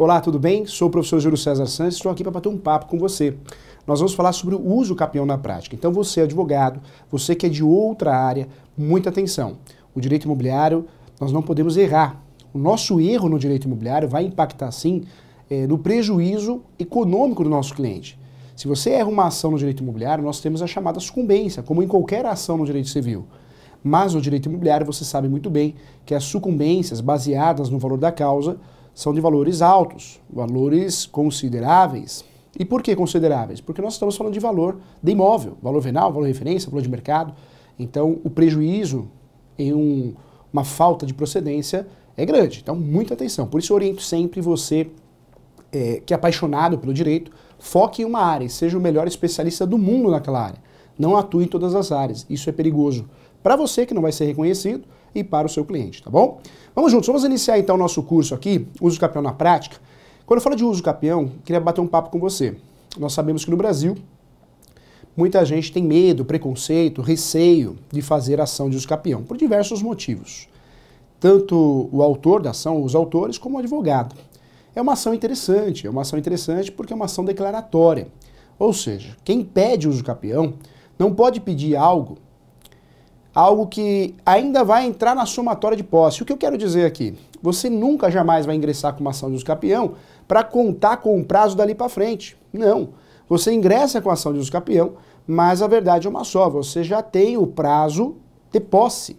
Olá, tudo bem? Sou o professor Júlio César Santos, estou aqui para bater um papo com você. Nós vamos falar sobre o uso capião na prática. Então, você é advogado, você que é de outra área, muita atenção. O direito imobiliário, nós não podemos errar. O nosso erro no direito imobiliário vai impactar, sim, eh, no prejuízo econômico do nosso cliente. Se você erra uma ação no direito imobiliário, nós temos a chamada sucumbência, como em qualquer ação no direito civil. Mas no direito imobiliário, você sabe muito bem que as sucumbências baseadas no valor da causa são de valores altos, valores consideráveis. E por que consideráveis? Porque nós estamos falando de valor de imóvel, valor venal, valor de referência, valor de mercado. Então, o prejuízo em um, uma falta de procedência é grande. Então, muita atenção. Por isso, oriento sempre você é, que é apaixonado pelo direito, foque em uma área e seja o melhor especialista do mundo naquela área não atua em todas as áreas. Isso é perigoso para você que não vai ser reconhecido e para o seu cliente, tá bom? Vamos juntos, vamos iniciar então o nosso curso aqui, Uso do Capião na Prática. Quando eu falo de uso do capião, queria bater um papo com você. Nós sabemos que no Brasil, muita gente tem medo, preconceito, receio de fazer ação de uso capião, por diversos motivos. Tanto o autor da ação, os autores, como o advogado. É uma ação interessante, é uma ação interessante porque é uma ação declaratória. Ou seja, quem pede uso capião não pode pedir algo, algo que ainda vai entrar na somatória de posse. O que eu quero dizer aqui? Você nunca jamais vai ingressar com uma ação de usucapião para contar com o um prazo dali para frente. Não. Você ingressa com a ação de usucapião, mas a verdade é uma só. Você já tem o prazo de posse.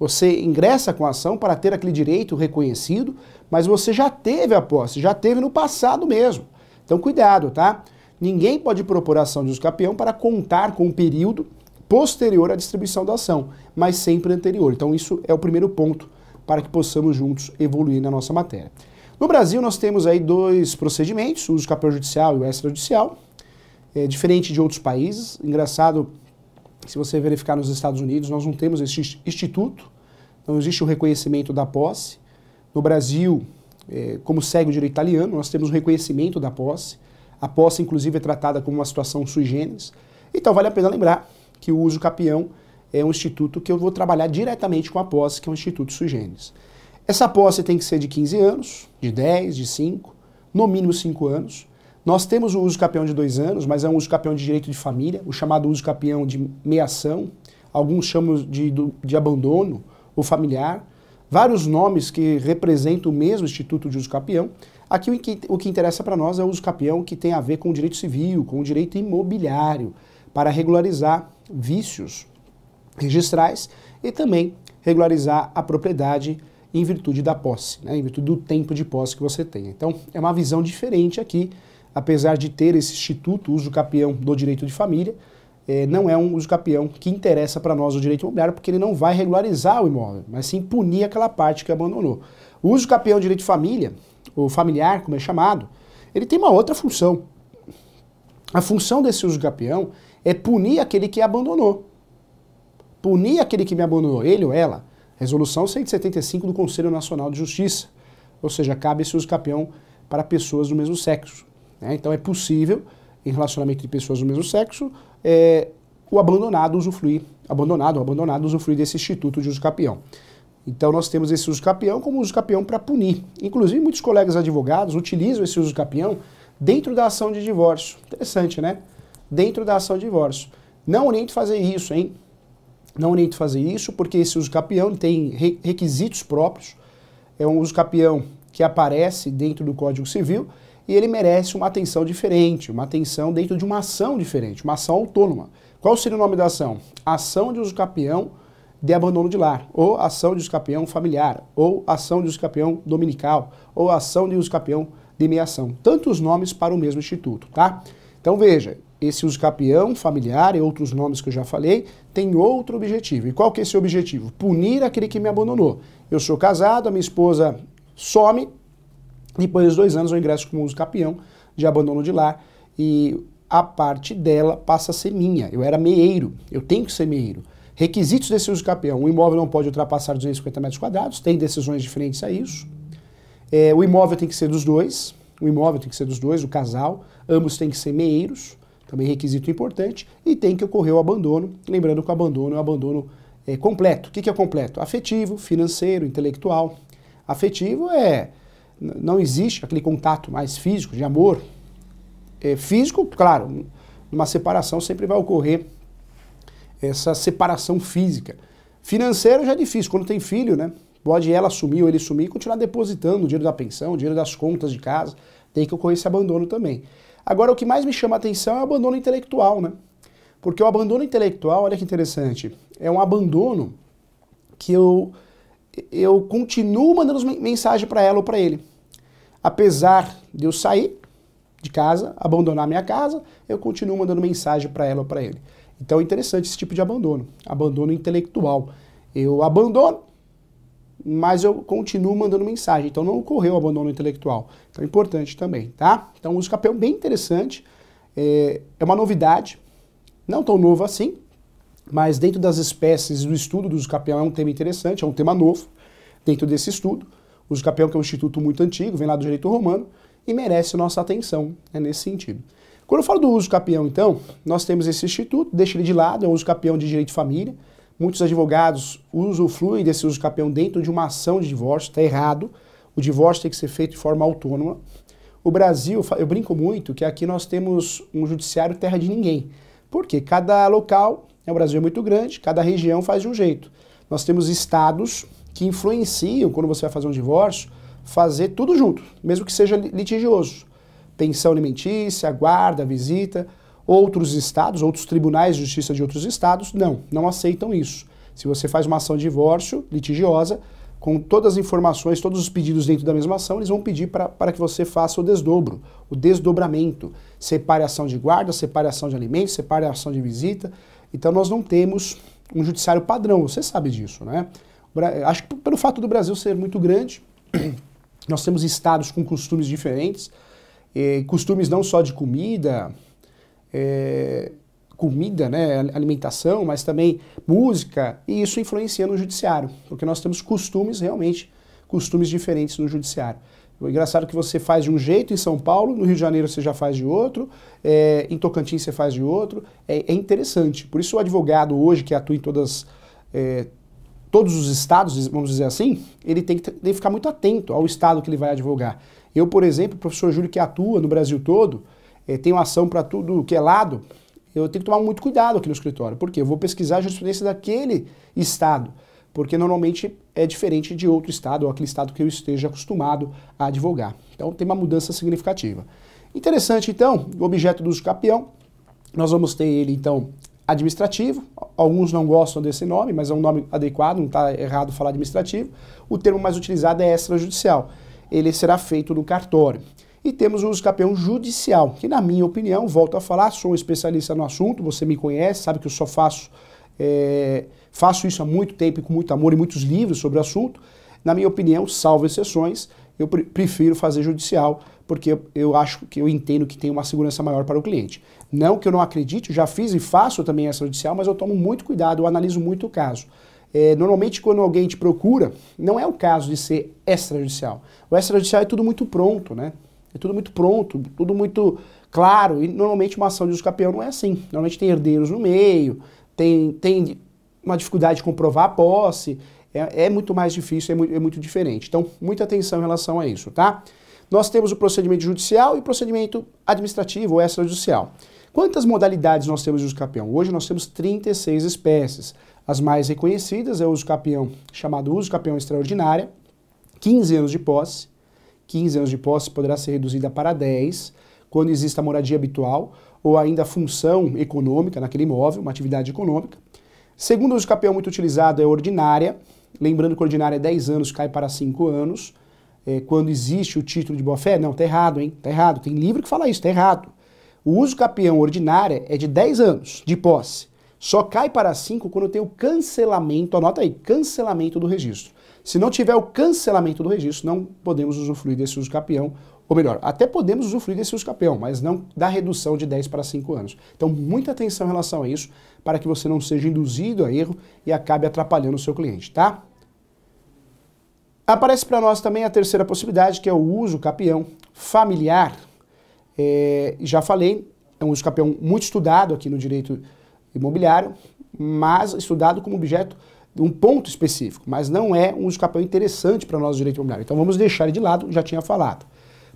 Você ingressa com a ação para ter aquele direito reconhecido, mas você já teve a posse, já teve no passado mesmo. Então cuidado, tá? ninguém pode propor ação de usucapião para contar com o período posterior à distribuição da ação, mas sempre anterior. Então, isso é o primeiro ponto para que possamos juntos evoluir na nossa matéria. No Brasil, nós temos aí dois procedimentos, o usucapião judicial e o extrajudicial, é, diferente de outros países. Engraçado, se você verificar nos Estados Unidos, nós não temos esse instituto, não existe o reconhecimento da posse. No Brasil, eh, como segue o direito italiano, nós temos o reconhecimento da posse. A posse, inclusive, é tratada como uma situação sui generis. Então, vale a pena lembrar que o uso capião é um instituto que eu vou trabalhar diretamente com a posse, que é um instituto sui generis. Essa posse tem que ser de 15 anos, de 10, de 5, no mínimo 5 anos. Nós temos o uso capião de 2 anos, mas é um uso capião de direito de família, o chamado uso capião de meação, alguns chamam de, de abandono ou familiar, vários nomes que representam o mesmo instituto de uso capião, Aqui o que, o que interessa para nós é o uso capião que tem a ver com o direito civil, com o direito imobiliário, para regularizar vícios registrais e também regularizar a propriedade em virtude da posse, né, em virtude do tempo de posse que você tem. Então, é uma visão diferente aqui, apesar de ter esse instituto, uso capião do direito de família, é, não é um uso capião que interessa para nós o direito imobiliário, porque ele não vai regularizar o imóvel, mas sim punir aquela parte que abandonou. O uso capião direito de família, ou familiar, como é chamado, ele tem uma outra função. A função desse uso capião é punir aquele que abandonou. Punir aquele que me abandonou, ele ou ela. Resolução 175 do Conselho Nacional de Justiça. Ou seja, cabe esse uso capião para pessoas do mesmo sexo. Né? Então é possível, em relacionamento de pessoas do mesmo sexo, é, o abandonado usufruir, abandonado ou abandonado usufruir desse instituto de uso capião. Então nós temos esse uso capião como uso capião para punir. Inclusive muitos colegas advogados utilizam esse uso capião dentro da ação de divórcio. Interessante, né? Dentro da ação de divórcio. Não oriento fazer isso, hein? Não oriento fazer isso porque esse uso capião tem requisitos próprios. É um uso capião que aparece dentro do Código Civil e ele merece uma atenção diferente, uma atenção dentro de uma ação diferente, uma ação autônoma. Qual seria o nome da ação? Ação de uso capião de abandono de lar, ou ação de usucapião familiar, ou ação de usucapião dominical, ou ação de usucapião de meiação. Tantos nomes para o mesmo instituto, tá? Então veja, esse usucapião familiar e outros nomes que eu já falei tem outro objetivo. E qual que é esse objetivo? Punir aquele que me abandonou. Eu sou casado, a minha esposa some, depois dos dois anos eu ingresso como usucapião de abandono de lar e a parte dela passa a ser minha. Eu era meieiro, eu tenho que ser meieiro. Requisitos desse uso campeão. O imóvel não pode ultrapassar 250 metros quadrados, tem decisões diferentes a isso. É, o imóvel tem que ser dos dois, o imóvel tem que ser dos dois, o casal, ambos têm que ser meeiros, também requisito importante, e tem que ocorrer o abandono, lembrando que o abandono é o abandono é, completo. O que, que é completo? Afetivo, financeiro, intelectual. Afetivo é não existe aquele contato mais físico, de amor. É, físico, claro, numa separação sempre vai ocorrer essa separação física. Financeiro já é difícil, quando tem filho, né? Pode ela assumir ou ele assumir e continuar depositando o dinheiro da pensão, o dinheiro das contas de casa. Tem que ocorrer esse abandono também. Agora, o que mais me chama a atenção é o abandono intelectual, né? Porque o abandono intelectual, olha que interessante, é um abandono que eu, eu continuo mandando mensagem para ela ou para ele. Apesar de eu sair de casa, abandonar minha casa, eu continuo mandando mensagem para ela ou para ele. Então é interessante esse tipo de abandono, abandono intelectual. Eu abandono, mas eu continuo mandando mensagem. Então não ocorreu o abandono intelectual. Então é importante também, tá? Então o uso é bem interessante, é, é uma novidade, não tão novo assim, mas dentro das espécies do estudo do uso capel é um tema interessante, é um tema novo dentro desse estudo. O uso capel que é um instituto muito antigo, vem lá do direito romano, e merece nossa atenção né, nesse sentido. Quando eu falo do uso capião, então, nós temos esse instituto, deixa ele de lado, é o uso capião de direito de família. Muitos advogados usufruem desse uso capião dentro de uma ação de divórcio, está errado. O divórcio tem que ser feito de forma autônoma. O Brasil, eu brinco muito que aqui nós temos um judiciário terra de ninguém. Porque cada local, né, o Brasil é muito grande, cada região faz de um jeito. Nós temos estados que influenciam, quando você vai fazer um divórcio, fazer tudo junto, mesmo que seja litigioso pensão alimentícia, guarda, visita. Outros estados, outros tribunais de justiça de outros estados, não, não aceitam isso. Se você faz uma ação de divórcio litigiosa, com todas as informações, todos os pedidos dentro da mesma ação, eles vão pedir para que você faça o desdobro, o desdobramento. Separe a ação de guarda, separe a ação de alimentos, separe a ação de visita. Então nós não temos um judiciário padrão, você sabe disso, né? Acho que pelo fato do Brasil ser muito grande, nós temos estados com costumes diferentes, é, costumes não só de comida, é, comida, né, alimentação, mas também música, e isso influencia no judiciário, porque nós temos costumes realmente, costumes diferentes no judiciário. O engraçado é que você faz de um jeito em São Paulo, no Rio de Janeiro você já faz de outro, é, em Tocantins você faz de outro. É, é, interessante. Por isso o advogado hoje que atua em todas, é, todos os estados, vamos dizer assim, ele tem que, tem que ficar muito atento ao estado que ele vai advogar. Eu, por exemplo, professor Júlio, que atua no Brasil todo, é, tenho ação para tudo que é lado, eu tenho que tomar muito cuidado aqui no escritório, porque eu vou pesquisar a jurisprudência daquele estado, porque normalmente é diferente de outro estado ou aquele estado que eu esteja acostumado a advogar. Então tem uma mudança significativa. Interessante então, o objeto do uso capião, nós vamos ter ele então administrativo, alguns não gostam desse nome, mas é um nome adequado, não está errado falar administrativo. O termo mais utilizado é extrajudicial ele será feito no cartório. E temos o escapeão judicial, que na minha opinião, volto a falar, sou um especialista no assunto, você me conhece, sabe que eu só faço, é, faço isso há muito tempo e com muito amor e muitos livros sobre o assunto. Na minha opinião, salvo exceções, eu prefiro fazer judicial, porque eu acho que eu entendo que tem uma segurança maior para o cliente. Não que eu não acredite, já fiz e faço também essa judicial, mas eu tomo muito cuidado, eu analiso muito o caso. É, normalmente, quando alguém te procura, não é o caso de ser extrajudicial. O extrajudicial é tudo muito pronto, né? É tudo muito pronto, tudo muito claro. E normalmente uma ação de campeão não é assim. Normalmente tem herdeiros no meio, tem, tem uma dificuldade de comprovar a posse. É, é muito mais difícil, é muito, é muito diferente. Então, muita atenção em relação a isso, tá? Nós temos o procedimento judicial e o procedimento administrativo ou extrajudicial. Quantas modalidades nós temos de campeão? Hoje nós temos 36 espécies. As mais reconhecidas é o uso campeão, chamado uso campeão extraordinária, 15 anos de posse. 15 anos de posse poderá ser reduzida para 10, quando exista a moradia habitual ou ainda a função econômica naquele imóvel, uma atividade econômica. Segundo uso campeão muito utilizado é ordinária, lembrando que ordinária é 10 anos, cai para 5 anos. É, quando existe o título de boa-fé, não, tá errado, hein? Tá errado. Tem livro que fala isso, tá errado. O uso campeão ordinária é de 10 anos de posse. Só cai para 5 quando tem o cancelamento, anota aí, cancelamento do registro. Se não tiver o cancelamento do registro, não podemos usufruir desse uso capião, ou melhor, até podemos usufruir desse uso capião, mas não da redução de 10 para 5 anos. Então, muita atenção em relação a isso, para que você não seja induzido a erro e acabe atrapalhando o seu cliente, tá? Aparece para nós também a terceira possibilidade, que é o uso capião familiar. É, já falei, é um uso capião muito estudado aqui no direito imobiliário, mas estudado como objeto de um ponto específico, mas não é um uso capião interessante para nós direito imobiliário. Então vamos deixar ele de lado, já tinha falado.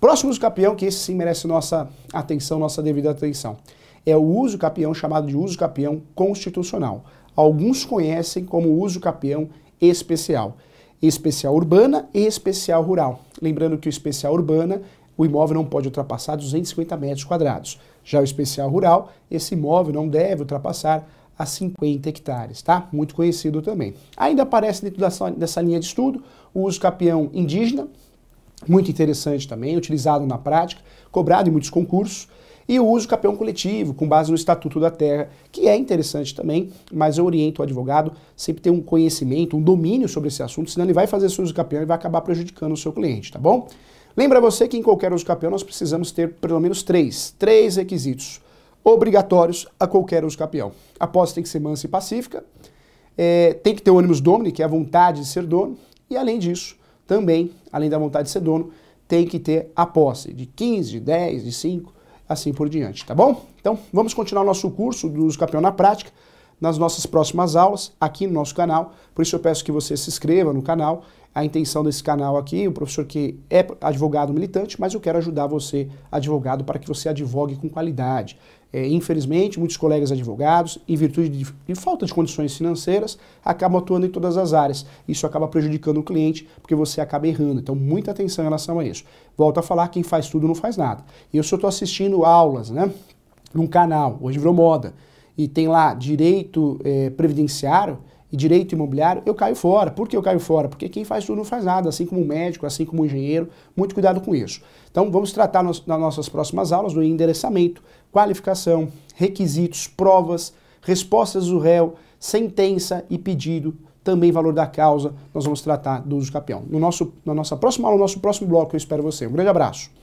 Próximo uso capião, que esse sim merece nossa atenção, nossa devida atenção, é o uso capião chamado de uso capião constitucional. Alguns conhecem como uso capião especial especial urbana e especial rural. Lembrando que o especial urbana o imóvel não pode ultrapassar 250 metros quadrados. Já o especial rural, esse imóvel não deve ultrapassar a 50 hectares, tá? Muito conhecido também. Ainda aparece dentro dessa, dessa linha de estudo o uso capião indígena, muito interessante também, utilizado na prática, cobrado em muitos concursos, e o uso capião coletivo, com base no Estatuto da Terra, que é interessante também, mas eu oriento o advogado sempre ter um conhecimento, um domínio sobre esse assunto, senão ele vai fazer seu uso capião e vai acabar prejudicando o seu cliente, tá bom? Lembra você que em qualquer uso campeão nós precisamos ter pelo menos três, três requisitos obrigatórios a qualquer uso campeão. A posse tem que ser mansa e pacífica, é, tem que ter o ônibus domini, que é a vontade de ser dono, e além disso, também, além da vontade de ser dono, tem que ter a posse de 15, de 10, de 5, assim por diante, tá bom? Então, vamos continuar o nosso curso do uso campeão na prática nas nossas próximas aulas aqui no nosso canal, por isso eu peço que você se inscreva no canal a intenção desse canal aqui, o professor que é advogado militante, mas eu quero ajudar você, advogado, para que você advogue com qualidade. É, infelizmente, muitos colegas advogados, em virtude de, de, falta de condições financeiras, acabam atuando em todas as áreas. Isso acaba prejudicando o cliente, porque você acaba errando. Então, muita atenção em relação a isso. Volto a falar, quem faz tudo não faz nada. Eu só estou assistindo aulas, né? Num canal, hoje virou moda, e tem lá direito é, previdenciário, e direito imobiliário, eu caio fora. Por que eu caio fora? Porque quem faz tudo não faz nada, assim como o médico, assim como engenheiro. Muito cuidado com isso. Então, vamos tratar nos, nas nossas próximas aulas do endereçamento, qualificação, requisitos, provas, respostas do réu, sentença e pedido, também valor da causa. Nós vamos tratar do uso campeão. No nosso, na nossa próxima aula, no nosso próximo bloco, eu espero você. Um grande abraço.